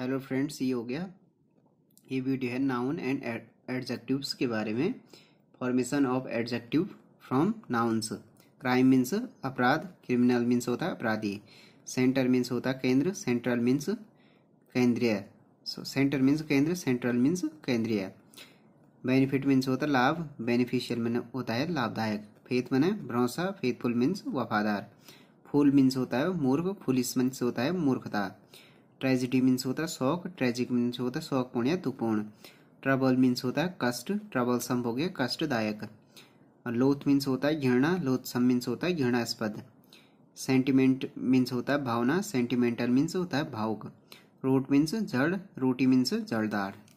hello friends ये हो गया ये वीडियो है नाउन एंड एडजेक्टिव्स के बारे में formation of adjective from nouns crime means अपराध क्रिमिनल मीन्स होता है अपराधी सेंटर मीन्स होता है केंद्र सेंट्रल मीन्स केंद्रीय सो सेंटर मीन्स केंद्र सेंट्रल मीन्स केंद्रीय बेनिफिट मीन्स होता है लाभ बेनिफिशियल मैंने होता है लाभदायक फेथ मैंने भरोसा फेथफुल मीन्स वफादार फूल मीन्स होता है मूर्ख फुलिस मीन्स होता है मूर्खता ट्रेजिडी मीन्स होता है शौक ट्रेजिक मीन्स होता है पूर्ण या दुपूर्ण ट्रबल मीन्स होता है कष्ट सम हो गया कष्टदायक लोथ मीन्स होता है घृणा लोथ सम मीन्स होता है घृणास्पद सेंटिमेंट मीन्स होता है भावना सेंटिमेंटल मीन्स होता है भावुक रोट मीन्स जड़ रोटी मीन्स जड़दार